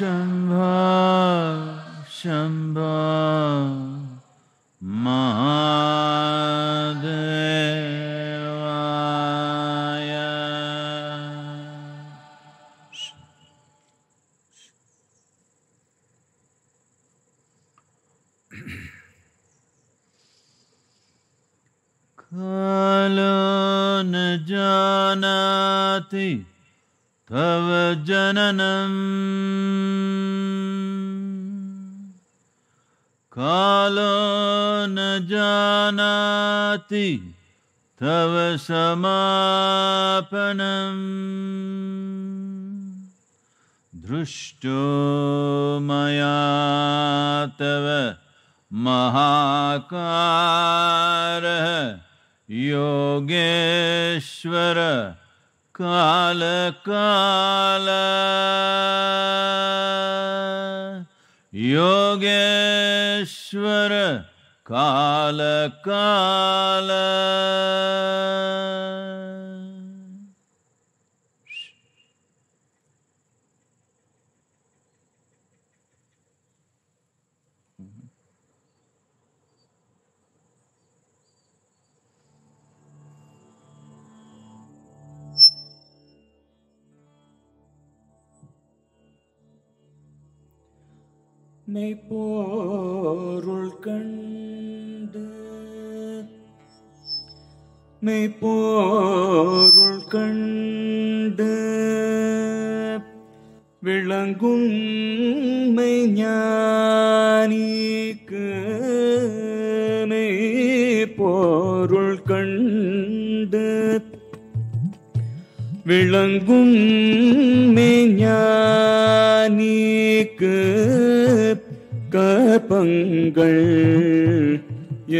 Shambha, Shambha, Mahadevaya. Kala न जानाति तव जननम् भाति तव समापनम् दृष्टो मया तव महाकारः योगेश्वर काल काल योगेश्वर கால கால மெய்போருள் கண்டு மெய்ப்போருள் கண்டு விளங்கும் மெய்ஞானிக்கு மெய்ப்போருள் விளங்கும் மெஞ்ஞானிக்கு கபங்கள்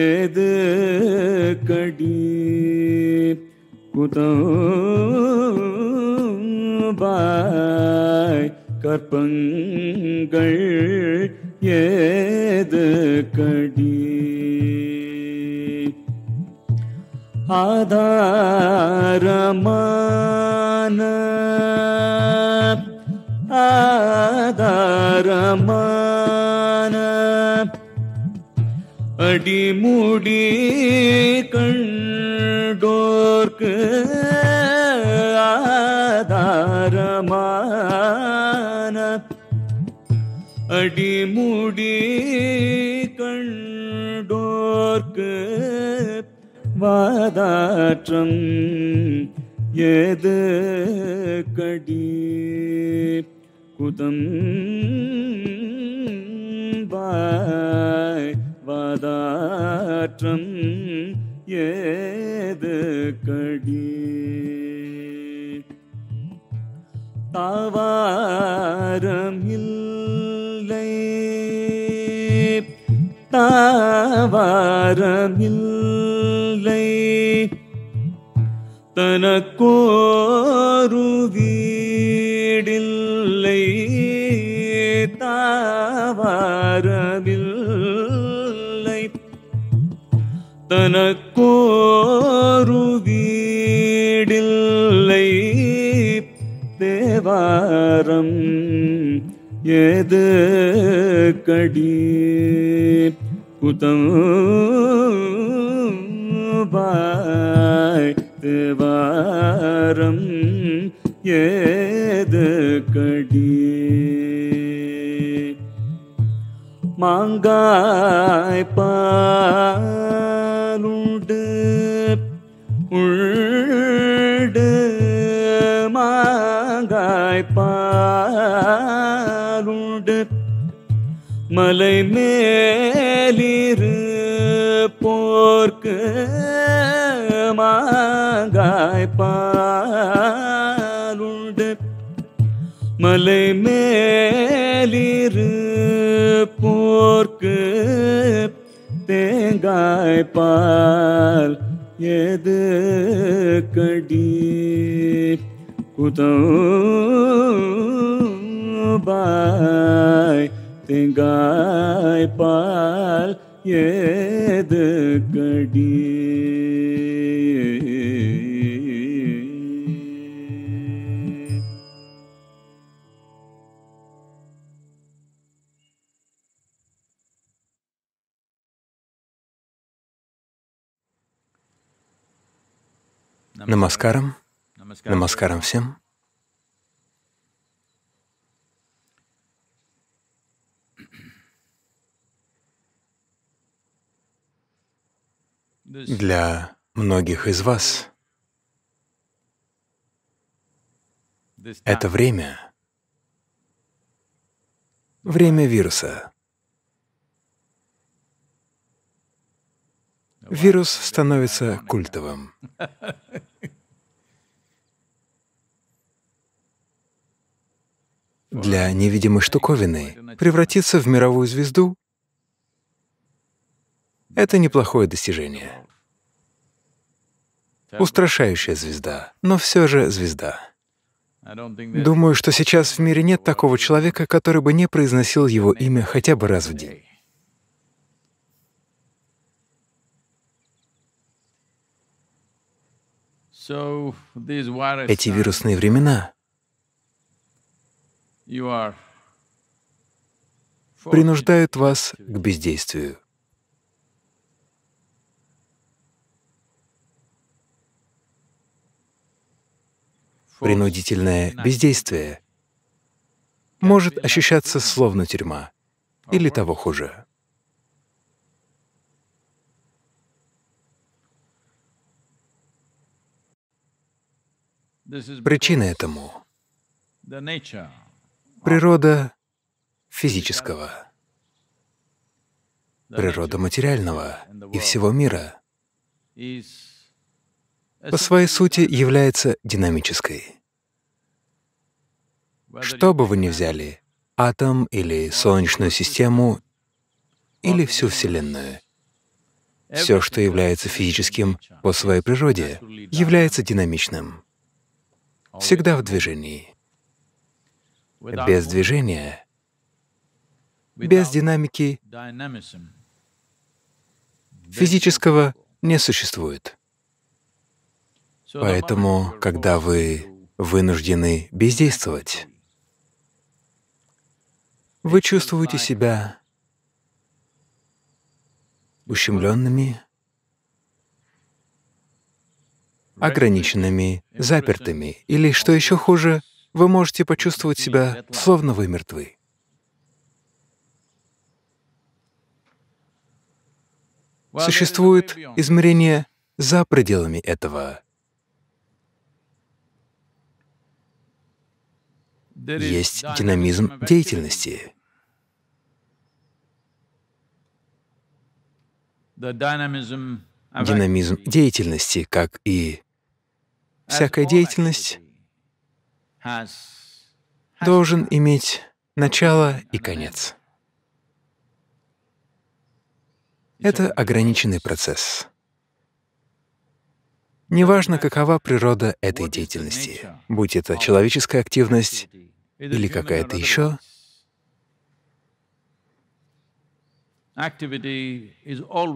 எது கடி குதாய் கற்பங்கள் ஏது கடி ஆதாரமா ആധാരമാണ് അടിമുടി കണ്ടോർക്ക് ആധാരമാന അടിമുടി കണ്ടോർക്ക് വാദാറ്റം ஏது கடி குதம்பாய் வாதாற்றம் ஏது கடி தாவாரமில்லை தாவாரமில்லை தனக்கோரு வீடில்லை தாவாரவில்லை தனக்கோரு வீடில்லை தேவாரம் எது கடி குதம் பாய் வாரம் ஏது கடி மாங்காய் பாலுண்டு உள்டு மாங்காய் பாலுண்டு மலை மேலிரு போர்க்கு பாலுண்டு மலை மேலிரு போர்க்கு தேங்காய் பால் எது கடி குதாய் தேங்காய் பால் ஏது கடி Намаскарам. Намаскарам всем. Для многих из вас это время, время вируса, вирус становится культовым. Для невидимой штуковины превратиться в мировую звезду — это неплохое достижение. Устрашающая звезда, но все же звезда. Думаю, что сейчас в мире нет такого человека, который бы не произносил его имя хотя бы раз в день. Эти вирусные времена принуждают вас к бездействию. Принудительное бездействие может ощущаться словно тюрьма или того хуже. Причина этому — природа физического, природа материального и всего мира по своей сути является динамической. Что бы вы ни взяли, атом или Солнечную систему, или всю Вселенную, все, что является физическим по своей природе, является динамичным всегда в движении. Без движения, без динамики физического не существует. Поэтому, когда вы вынуждены бездействовать, вы чувствуете себя ущемленными, ограниченными, запертыми, или, что еще хуже, вы можете почувствовать себя, словно вы мертвы. Существует измерение за пределами этого. Есть динамизм деятельности. Динамизм деятельности, как и всякая деятельность должен иметь начало и конец. Это ограниченный процесс. Неважно, какова природа этой деятельности, будь это человеческая активность или какая-то еще,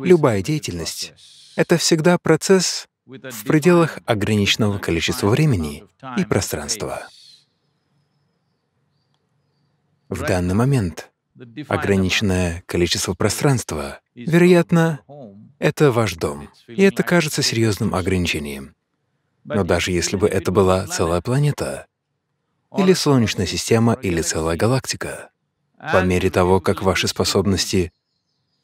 любая деятельность — это всегда процесс, в пределах ограниченного количества времени и пространства. В данный момент ограниченное количество пространства, вероятно, это ваш дом, и это кажется серьезным ограничением. Но даже если бы это была целая планета, или Солнечная система, или целая галактика, по мере того, как ваши способности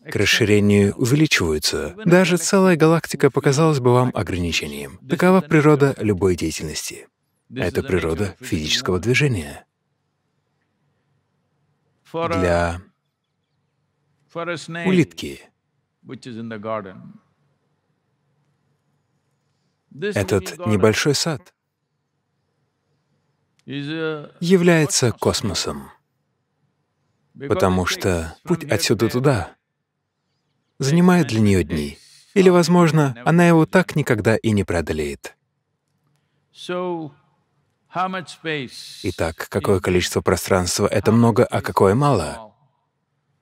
к расширению увеличиваются. Даже целая галактика показалась бы вам ограничением. Такова природа любой деятельности. Это природа физического движения. Для улитки этот небольшой сад является космосом, потому что путь отсюда туда занимает для нее дни. Или, возможно, она его так никогда и не преодолеет. Итак, какое количество пространства — это много, а какое — мало?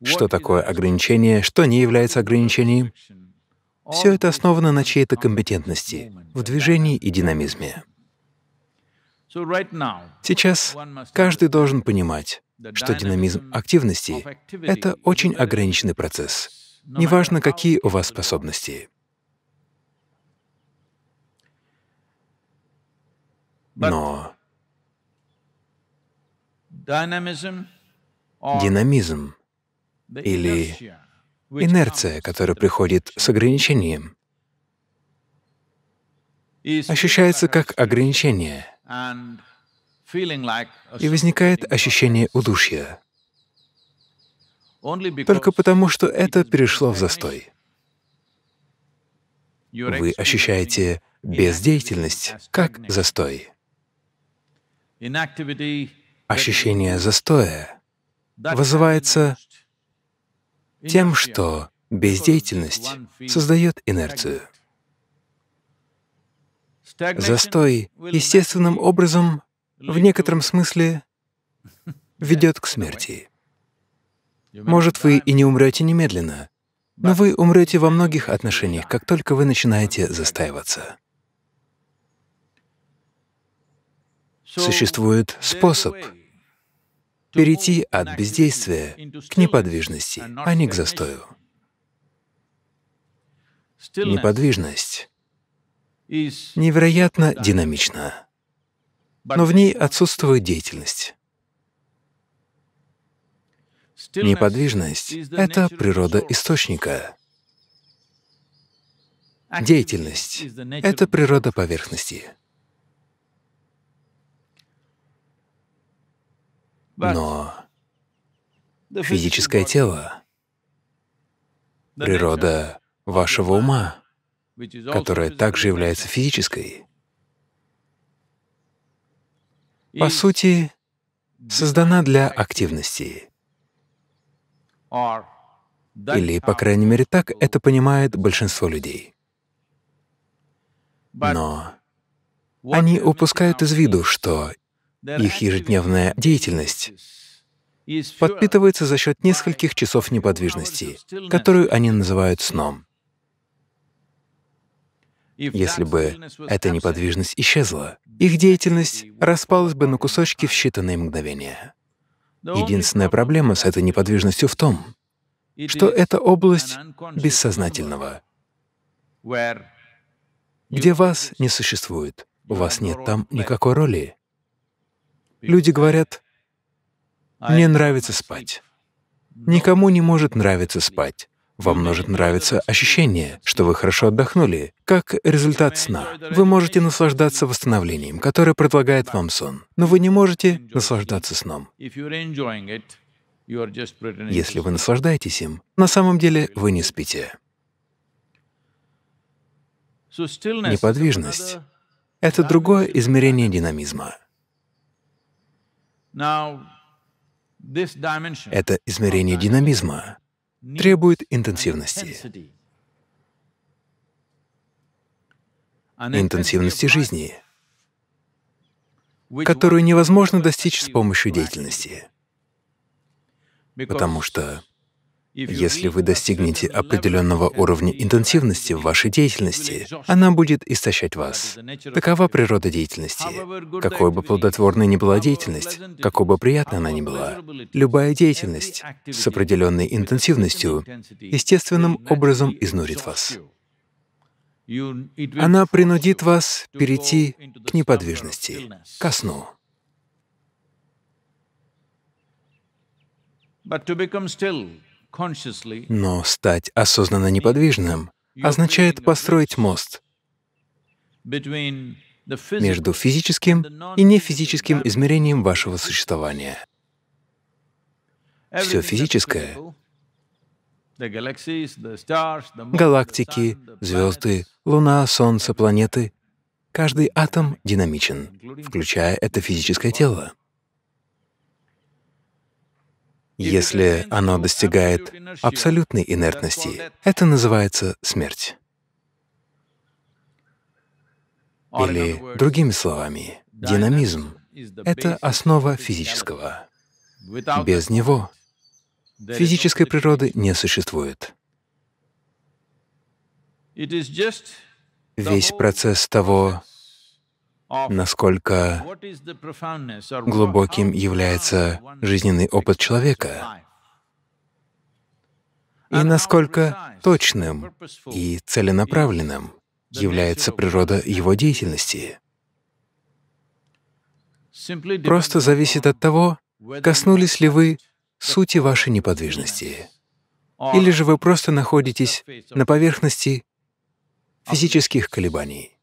Что такое ограничение, что не является ограничением? Все это основано на чьей-то компетентности, в движении и динамизме. Сейчас каждый должен понимать, что динамизм активности — это очень ограниченный процесс неважно, какие у вас способности. Но динамизм или инерция, которая приходит с ограничением, ощущается как ограничение, и возникает ощущение удушья только потому, что это перешло в застой. Вы ощущаете бездеятельность как застой. Ощущение застоя вызывается тем, что бездеятельность создает инерцию. Застой естественным образом в некотором смысле ведет к смерти. Может, вы и не умрете немедленно, но вы умрете во многих отношениях, как только вы начинаете застаиваться. Существует способ перейти от бездействия к неподвижности, а не к застою. Неподвижность невероятно динамична, но в ней отсутствует деятельность. Неподвижность — это природа источника. Деятельность — это природа поверхности. Но физическое тело — природа вашего ума, которая также является физической, по сути, создана для активности. Или, по крайней мере, так это понимает большинство людей. Но они упускают из виду, что их ежедневная деятельность подпитывается за счет нескольких часов неподвижности, которую они называют сном. Если бы эта неподвижность исчезла, их деятельность распалась бы на кусочки в считанные мгновения. Единственная проблема с этой неподвижностью в том, что это область бессознательного, где вас не существует, у вас нет там никакой роли. Люди говорят, «Мне нравится спать». Никому не может нравиться спать. Вам может нравиться ощущение, что вы хорошо отдохнули, как результат сна. Вы можете наслаждаться восстановлением, которое предлагает вам сон, но вы не можете наслаждаться сном. Если вы наслаждаетесь им, на самом деле вы не спите. Неподвижность — это другое измерение динамизма. Это измерение динамизма требует интенсивности. Интенсивности жизни, которую невозможно достичь с помощью деятельности. Потому что если вы достигнете определенного уровня интенсивности в вашей деятельности, она будет истощать вас. Такова природа деятельности. Какой бы плодотворной ни была деятельность, какой бы приятной она ни была, любая деятельность с определенной интенсивностью естественным образом изнурит вас. Она принудит вас перейти к неподвижности, ко сну. But to become still но стать осознанно неподвижным означает построить мост между физическим и нефизическим измерением вашего существования. Все физическое — галактики, звезды, Луна, Солнце, планеты — каждый атом динамичен, включая это физическое тело. Если оно достигает абсолютной инертности, это называется смерть. Или, другими словами, динамизм — это основа физического. Без него физической природы не существует. Весь процесс того, насколько глубоким является жизненный опыт человека и насколько точным и целенаправленным является природа его деятельности. Просто зависит от того, коснулись ли вы сути вашей неподвижности, или же вы просто находитесь на поверхности физических колебаний.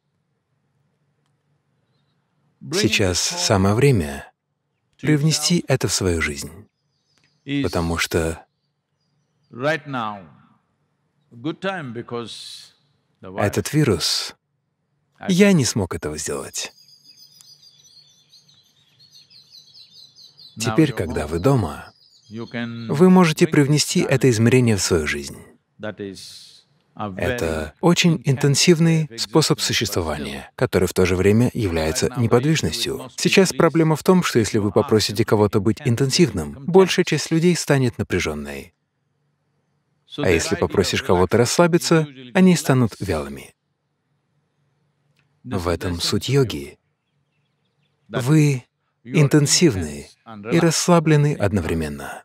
Сейчас самое время привнести это в свою жизнь, потому что этот вирус, я не смог этого сделать. Теперь, когда вы дома, вы можете привнести это измерение в свою жизнь. Это очень интенсивный способ существования, который в то же время является неподвижностью. Сейчас проблема в том, что если вы попросите кого-то быть интенсивным, большая часть людей станет напряженной. А если попросишь кого-то расслабиться, они станут вялыми. В этом суть йоги. Вы интенсивны и расслаблены одновременно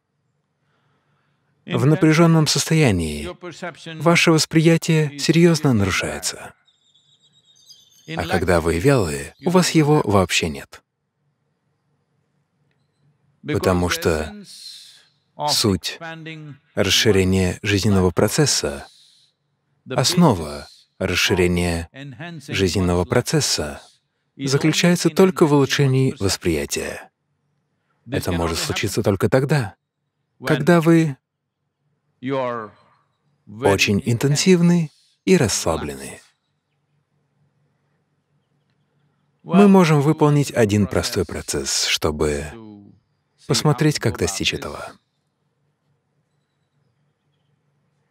в напряженном состоянии, ваше восприятие серьезно нарушается. А когда вы вялые, у вас его вообще нет. Потому что суть расширения жизненного процесса, основа расширения жизненного процесса заключается только в улучшении восприятия. Это может случиться только тогда, когда вы очень интенсивны и расслаблены. Мы можем выполнить один простой процесс, чтобы посмотреть, как достичь этого.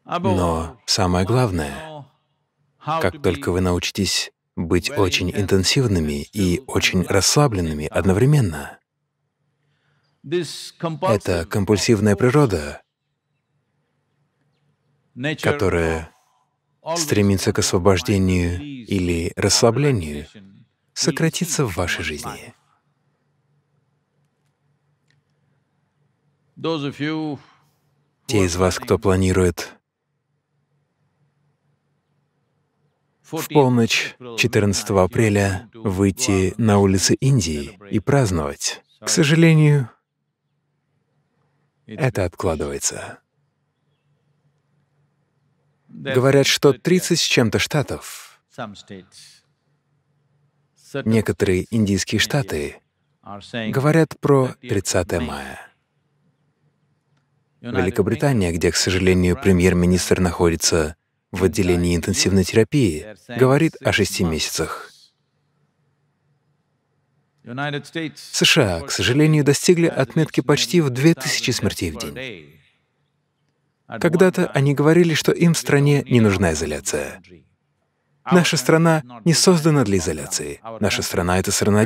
Но самое главное, как только вы научитесь быть очень интенсивными и очень расслабленными одновременно, эта компульсивная природа которая стремится к освобождению или расслаблению, сократится в вашей жизни. Те из вас, кто планирует в полночь 14 апреля выйти на улицы Индии и праздновать, к сожалению, это откладывается. Говорят, что 30 с чем-то штатов, некоторые индийские штаты говорят про 30 мая. Великобритания, где, к сожалению, премьер-министр находится в отделении интенсивной терапии, говорит о шести месяцах. США, к сожалению, достигли отметки почти в 2000 смертей в день. Когда-то они говорили, что им в стране не нужна изоляция. Наша страна не создана для изоляции. Наша страна — это страна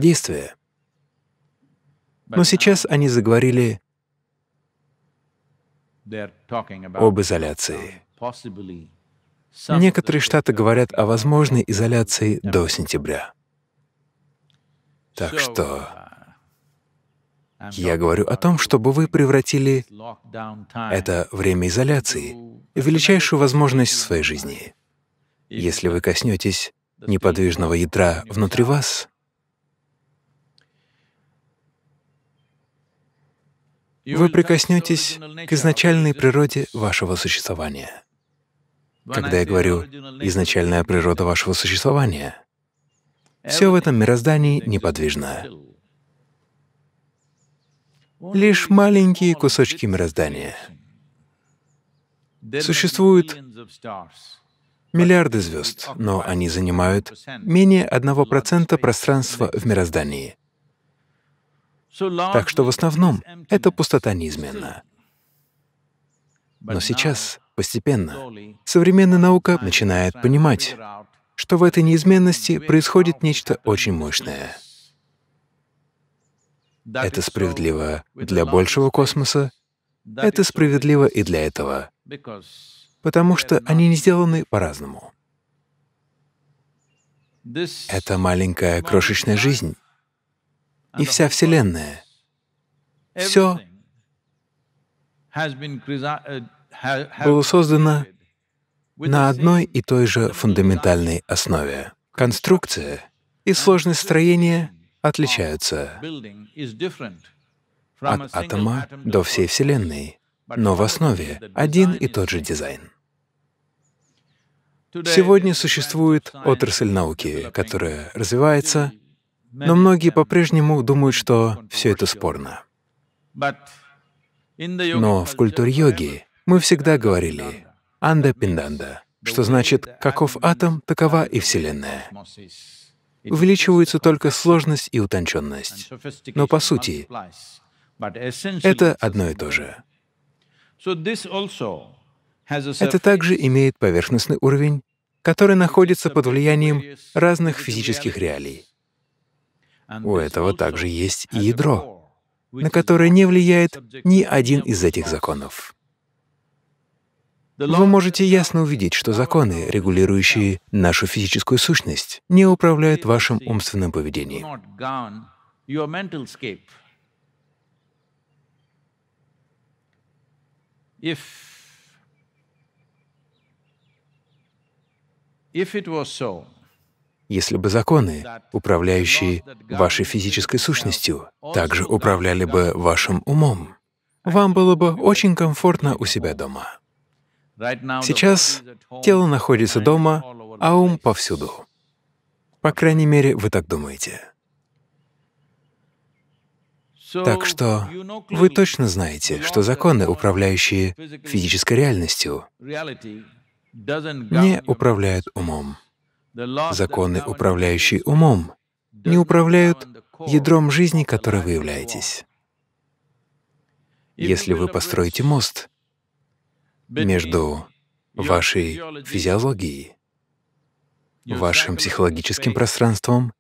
Но сейчас они заговорили об изоляции. Некоторые штаты говорят о возможной изоляции до сентября. Так что uh, я говорю о том, чтобы вы превратили это время изоляции в величайшую возможность в своей жизни. Если вы коснетесь неподвижного ядра внутри вас, вы прикоснетесь к изначальной природе вашего существования. Когда я говорю «изначальная природа вашего существования», все в этом мироздании неподвижно лишь маленькие кусочки мироздания. Существуют миллиарды звезд, но они занимают менее 1% пространства в мироздании. Так что в основном эта пустота неизменна. Но сейчас, постепенно, современная наука начинает понимать, что в этой неизменности происходит нечто очень мощное — это справедливо для большего космоса, это справедливо и для этого, потому что они не сделаны по-разному. Это маленькая крошечная жизнь и вся Вселенная. Все uh, было создано на одной и той же фундаментальной основе. Конструкция и сложность строения — отличаются от атома до всей Вселенной, но в основе один и тот же дизайн. Сегодня существует отрасль науки, которая развивается, но многие по-прежнему думают, что все это спорно. Но в культуре йоги мы всегда говорили «анда-пинданда», что значит «каков атом, такова и Вселенная» увеличиваются только сложность и утонченность. Но по сути, это одно и то же. Это также имеет поверхностный уровень, который находится под влиянием разных физических реалий. У этого также есть и ядро, на которое не влияет ни один из этих законов вы можете ясно увидеть, что законы, регулирующие нашу физическую сущность, не управляют вашим умственным поведением. Если бы законы, управляющие вашей физической сущностью, также управляли бы вашим умом, вам было бы очень комфортно у себя дома. Сейчас тело находится дома, а ум повсюду. По крайней мере, вы так думаете. Так что вы точно знаете, что законы, управляющие физической реальностью, не управляют умом. Законы, управляющие умом, не управляют ядром жизни, которой вы являетесь. Если вы построите мост, между вашей физиологией, вашим психологическим пространством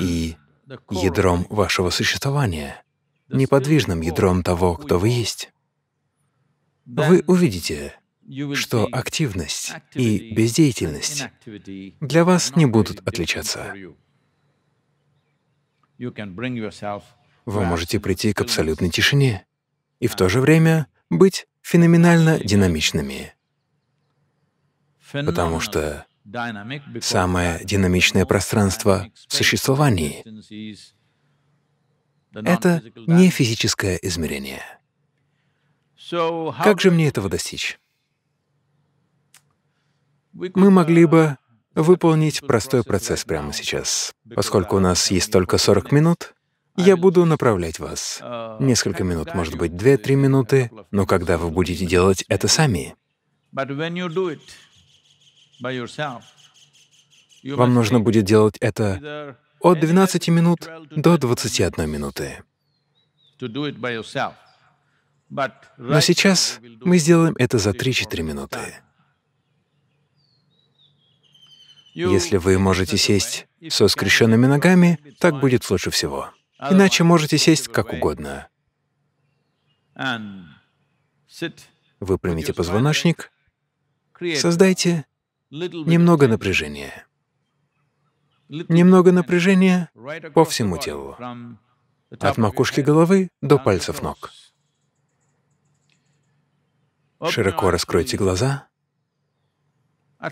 и ядром вашего существования, неподвижным ядром того, кто вы есть, вы увидите, что активность и бездеятельность для вас не будут отличаться. Вы можете прийти к абсолютной тишине и в то же время быть феноменально динамичными, потому что самое динамичное пространство в существовании — это не физическое измерение. Как же мне этого достичь? Мы могли бы выполнить простой процесс прямо сейчас. Поскольку у нас есть только 40 минут, я буду направлять вас. А, Несколько минут, может быть, две-три минуты, но когда вы будете делать это сами, вам нужно будет делать это от 12 минут до 21 минуты. Но сейчас мы сделаем это за 3-4 минуты. Если вы можете сесть со скрещенными ногами, так будет лучше всего. Иначе можете сесть как угодно. Выпрямите позвоночник, создайте немного напряжения. Немного напряжения по всему телу, от макушки головы до пальцев ног. Широко раскройте глаза,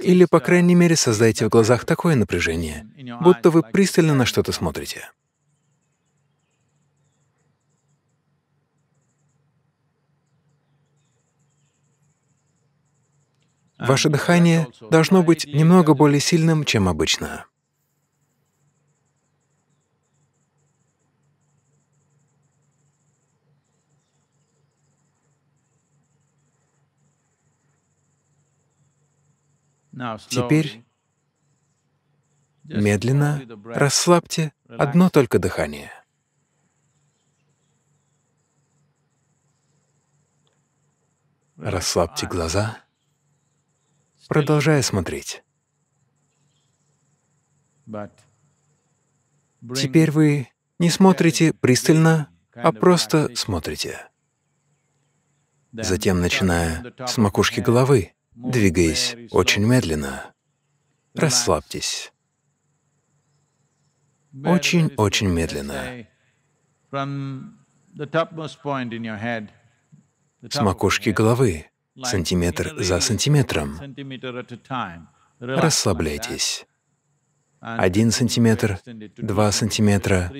или, по крайней мере, создайте в глазах такое напряжение, будто вы пристально на что-то смотрите. Ваше дыхание должно быть немного более сильным, чем обычно. Теперь медленно расслабьте одно только дыхание. Расслабьте глаза продолжая смотреть. Теперь вы не смотрите пристально, а просто смотрите. Затем, начиная с макушки головы, двигаясь очень медленно, расслабьтесь. Очень-очень медленно. С макушки головы сантиметр за сантиметром. Расслабляйтесь. Один сантиметр, два сантиметра,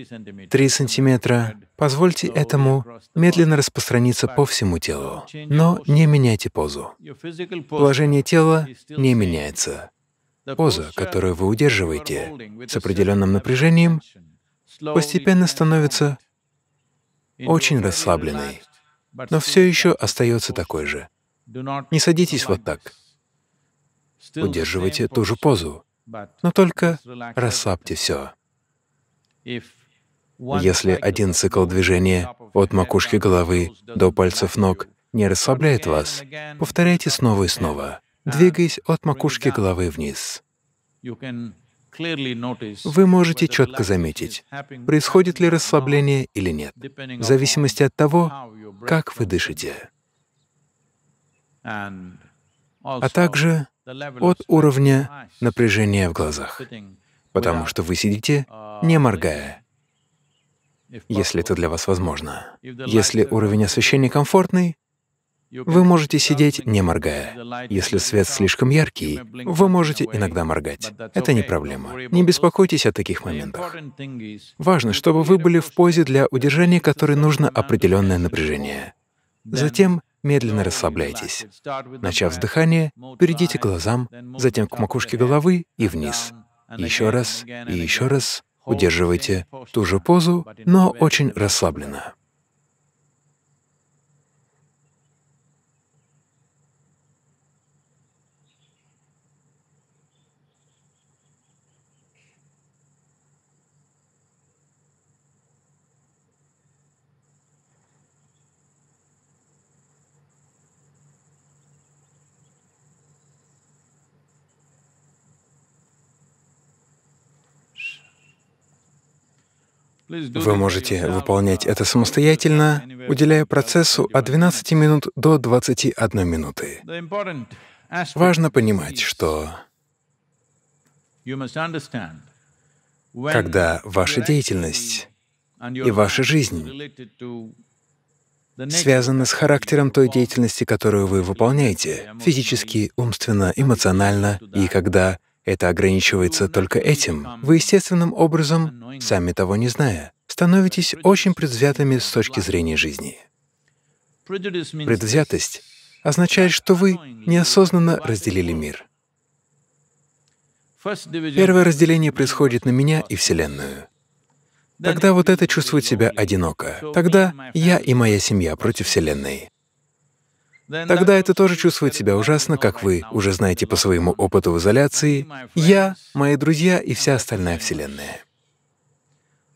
три сантиметра. Позвольте этому медленно распространиться по всему телу, но не меняйте позу. Положение тела не меняется. Поза, которую вы удерживаете с определенным напряжением, постепенно становится очень расслабленной, но все еще остается такой же. Не садитесь вот так. Удерживайте ту же позу, но только расслабьте все. Если один цикл движения от макушки головы до пальцев ног не расслабляет вас, повторяйте снова и снова, двигаясь от макушки головы вниз. Вы можете четко заметить, происходит ли расслабление или нет, в зависимости от того, как вы дышите а также от уровня напряжения в глазах, потому что вы сидите, не uh, моргая, если это для вас возможно. Если уровень освещения комфортный, вы можете сидеть, не моргая. Если свет слишком яркий, вы можете иногда моргать. Это не проблема. Не беспокойтесь о таких моментах. Важно, чтобы вы были в позе для удержания, которой нужно определенное напряжение. Затем медленно расслабляйтесь. Начав с дыхания, перейдите к глазам, затем к макушке головы и вниз. Еще раз и еще раз удерживайте ту же позу, но очень расслабленно. Вы можете выполнять это самостоятельно, уделяя процессу от 12 минут до 21 минуты. Важно понимать, что когда ваша деятельность и ваша жизнь связаны с характером той деятельности, которую вы выполняете, физически, умственно, эмоционально, и когда это ограничивается только этим. Вы естественным образом, сами того не зная, становитесь очень предвзятыми с точки зрения жизни. Предвзятость означает, что вы неосознанно разделили мир. Первое разделение происходит на меня и Вселенную. Тогда вот это чувствует себя одиноко. Тогда я и моя семья против Вселенной тогда это тоже чувствует себя ужасно, как вы уже знаете по своему опыту в изоляции, я, мои друзья и вся остальная Вселенная.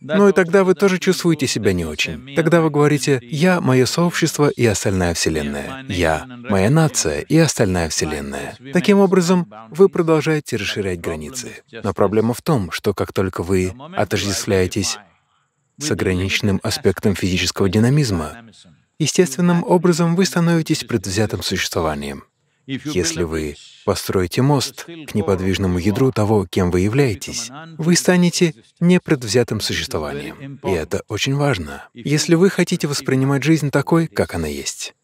Ну и тогда вы тоже чувствуете себя не очень. Тогда вы говорите «я, мое сообщество и остальная Вселенная», «я, моя нация и остальная Вселенная». Таким образом, вы продолжаете расширять границы. Но проблема в том, что как только вы отождествляетесь с ограниченным аспектом физического динамизма, естественным образом вы становитесь предвзятым существованием. Если вы построите мост к неподвижному ядру того, кем вы являетесь, вы станете непредвзятым существованием. И это очень важно, если вы хотите воспринимать жизнь такой, как она есть.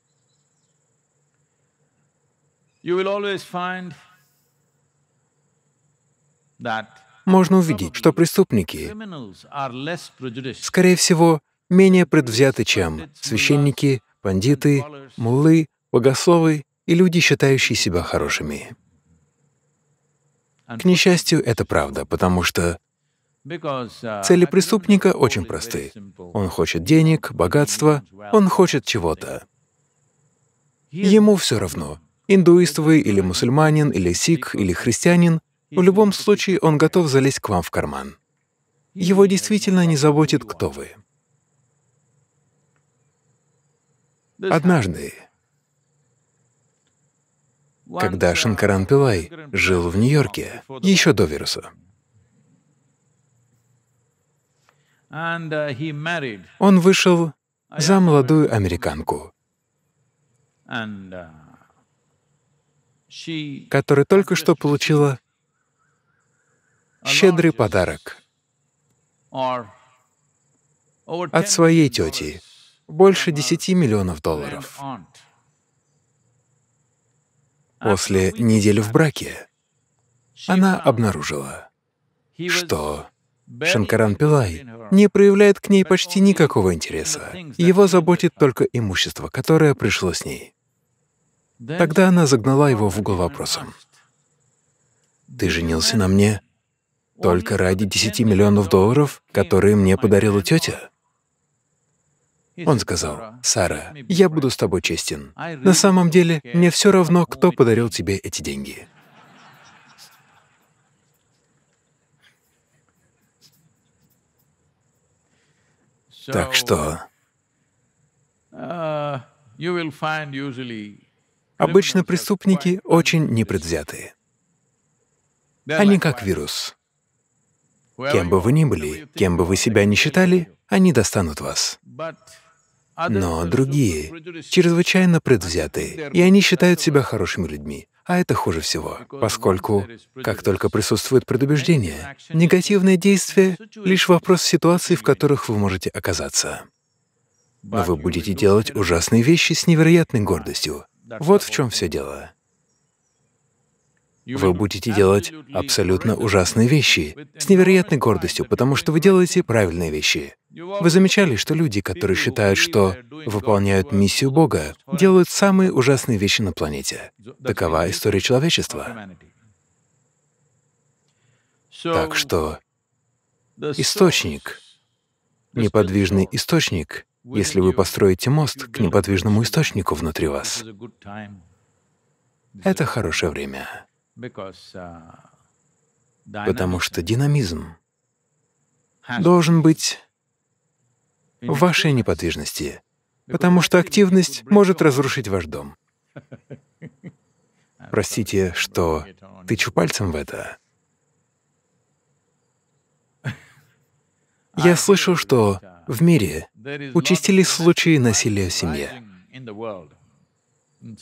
Можно увидеть, что преступники, скорее всего, менее предвзяты, чем священники, пандиты, муллы, богословы и люди, считающие себя хорошими. К несчастью, это правда, потому что цели преступника очень просты. Он хочет денег, богатства, он хочет чего-то. Ему все равно, индуист вы или мусульманин, или сик или христианин, в любом случае он готов залезть к вам в карман. Его действительно не заботит, кто вы. Однажды, когда Шанкаран Пилай жил в Нью-Йорке, еще до вируса, uh, он вышел за молодую американку, uh, которая только что получила щедрый подарок от своей тети, больше 10 миллионов долларов. После недели в браке она обнаружила, что Шанкаран Пилай не проявляет к ней почти никакого интереса. Его заботит только имущество, которое пришло с ней. Тогда она загнала его в угол вопросом. «Ты женился на мне только ради 10 миллионов долларов, которые мне подарила тетя?» Он сказал, «Сара, я буду с тобой честен. На самом деле, мне все равно, кто подарил тебе эти деньги». Так что обычно преступники очень непредвзятые. Они как вирус. Кем бы вы ни были, кем бы вы себя ни считали, они достанут вас но другие чрезвычайно предвзяты, и они считают себя хорошими людьми. А это хуже всего, поскольку, как только присутствует предубеждение, негативное действие — лишь вопрос ситуации, в которых вы можете оказаться. Но вы будете делать ужасные вещи с невероятной гордостью. Вот в чем все дело вы будете делать абсолютно ужасные вещи с невероятной гордостью, потому что вы делаете правильные вещи. Вы замечали, что люди, которые считают, что выполняют миссию Бога, делают самые ужасные вещи на планете. Такова история человечества. Так что источник, неподвижный источник, если вы построите мост к неподвижному источнику внутри вас, это хорошее время. Uh, потому что динамизм должен быть в вашей неподвижности, потому что активность может разрушить ваш дом. Простите, что тычу пальцем в это. Я слышал, что uh, в мире участились случаи насилия в семье.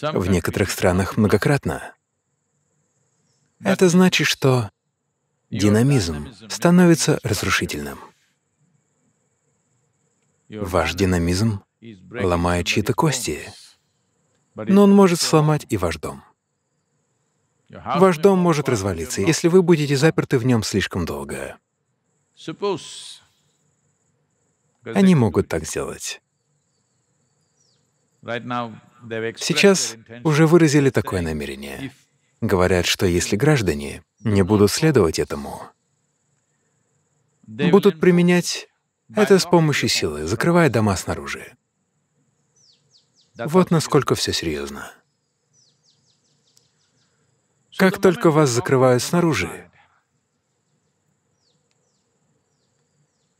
В некоторых странах многократно. Это значит, что динамизм становится разрушительным. Ваш динамизм ломает чьи-то кости, но он может сломать и ваш дом. Ваш дом может развалиться, если вы будете заперты в нем слишком долго. Они могут так сделать. Сейчас уже выразили такое намерение. Говорят, что если граждане не будут следовать этому, будут применять это с помощью силы, закрывая дома снаружи. Вот насколько все серьезно. Как только вас закрывают снаружи,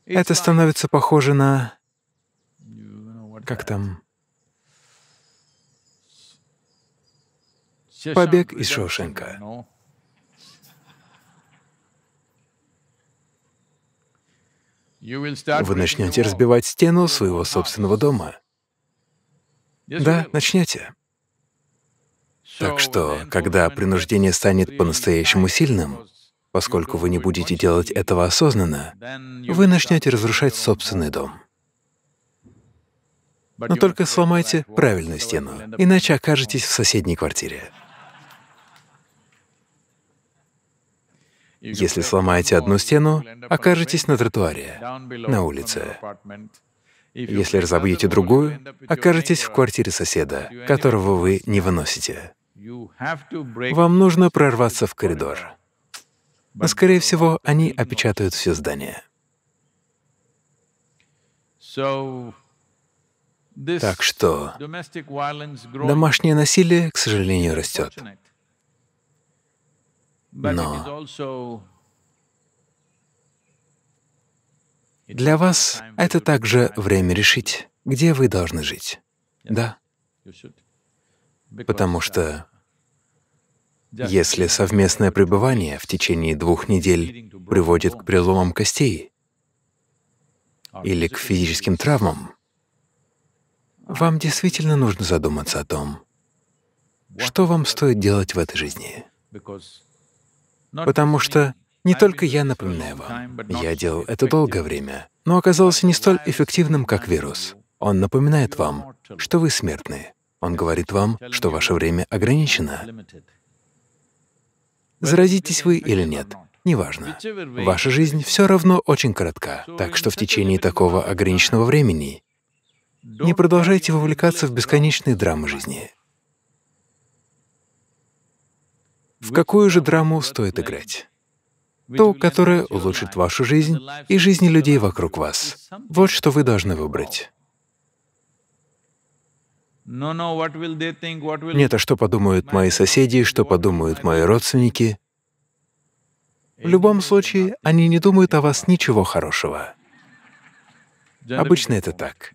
это становится похоже на... как там... Побег из Шоушенка. Ну. Вы начнете разбивать стену своего собственного дома. Да, начнете. Так что, когда принуждение станет по-настоящему сильным, поскольку вы не будете делать этого осознанно, вы начнете разрушать собственный дом. Но только сломайте правильную стену, иначе окажетесь в соседней квартире. Если сломаете одну стену, окажетесь на тротуаре, на улице. Если разобьете другую, окажетесь в квартире соседа, которого вы не выносите. Вам нужно прорваться в коридор. Но, скорее всего, они опечатают все здание. Так что домашнее насилие, к сожалению, растет. Но для вас это также время решить, где вы должны жить. Да. Потому что uh, если совместное пребывание в течение двух недель приводит к переломам костей или к физическим травмам, uh-huh. вам действительно нужно задуматься о том, что вам стоит делать в этой жизни. Потому что не только я напоминаю вам, я делал это долгое время, но оказался не столь эффективным, как вирус. Он напоминает вам, что вы смертны. Он говорит вам, что ваше время ограничено. Заразитесь вы или нет, неважно. Ваша жизнь все равно очень коротка, так что в течение такого ограниченного времени не продолжайте вовлекаться в бесконечные драмы жизни. В какую же драму стоит играть? Ту, которая улучшит вашу жизнь и жизни людей вокруг вас. Вот что вы должны выбрать. Нет, а что подумают мои соседи, что подумают мои родственники? В любом случае, они не думают о вас ничего хорошего. Обычно это так.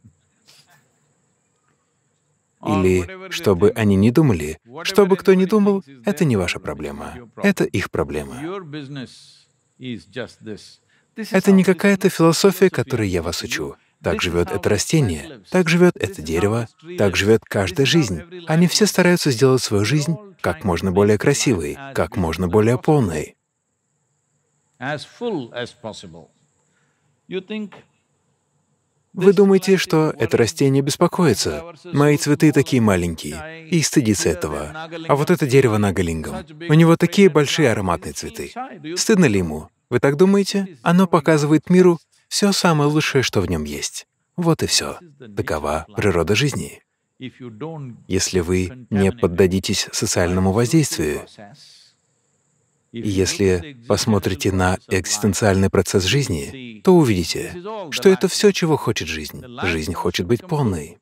Или чтобы они не думали, что бы кто ни думал, это не ваша проблема, это их проблема. Это не какая-то философия, которой я вас учу. Так живет это растение, так живет это дерево, так живет каждая жизнь. Они все стараются сделать свою жизнь как можно более красивой, как можно более полной. Вы думаете, что это растение беспокоится? Мои цветы такие маленькие, и стыдится этого. А вот это дерево наголингом. У него такие большие ароматные цветы. Стыдно ли ему? Вы так думаете? Оно показывает миру все самое лучшее, что в нем есть. Вот и все. Такова природа жизни. Если вы не поддадитесь социальному воздействию, если посмотрите на экзистенциальный процесс жизни, то увидите, что это все, чего хочет жизнь. Жизнь хочет быть полной.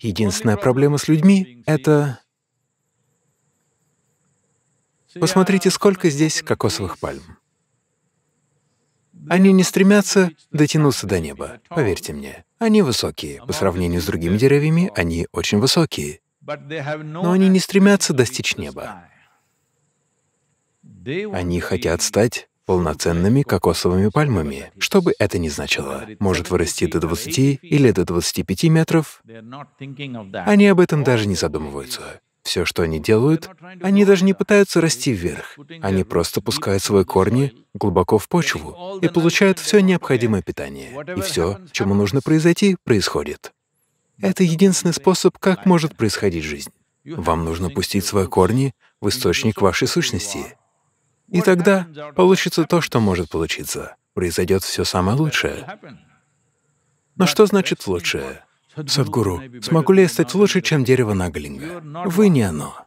Единственная проблема с людьми — это... Посмотрите, сколько здесь кокосовых пальм. Они не стремятся дотянуться до неба, поверьте мне. Они высокие. По сравнению с другими деревьями, они очень высокие. Но они не стремятся достичь неба. Они хотят стать полноценными кокосовыми пальмами. Что бы это ни значило, может вырасти до 20 или до 25 метров, они об этом даже не задумываются. Все, что они делают, они даже не пытаются расти вверх. Они просто пускают свои корни глубоко в почву и получают все необходимое питание. И все, чему нужно произойти, происходит. Это единственный способ, как может происходить жизнь. Вам нужно пустить свои корни в источник вашей сущности — и тогда получится то, что может получиться. Произойдет все самое лучшее. Но что значит лучшее? Садгуру, смогу ли я стать лучше, чем дерево Нагалинга? Вы не оно.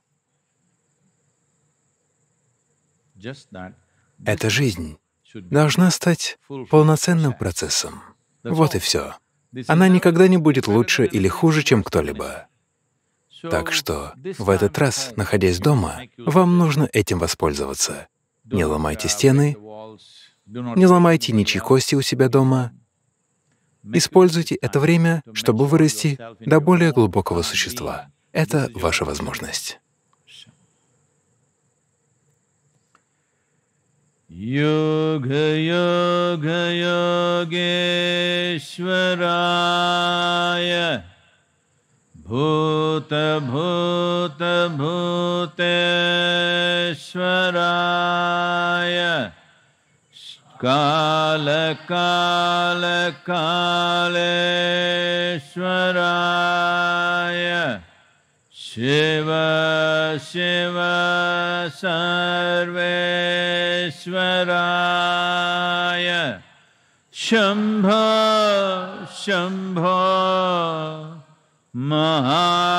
Эта жизнь должна стать полноценным процессом. Вот и все. Она никогда не будет лучше или хуже, чем кто-либо. Так что в этот раз, находясь дома, вам нужно этим воспользоваться не ломайте стены, не ломайте ничьи кости у себя дома. Используйте это время, чтобы вырасти до более глубокого существа. Это ваша возможность. भूत भूत भूतेश्वराय काल काल कालेश्वराय शिव शिव सर्वेश्वराय शम्भ शम्भ Maha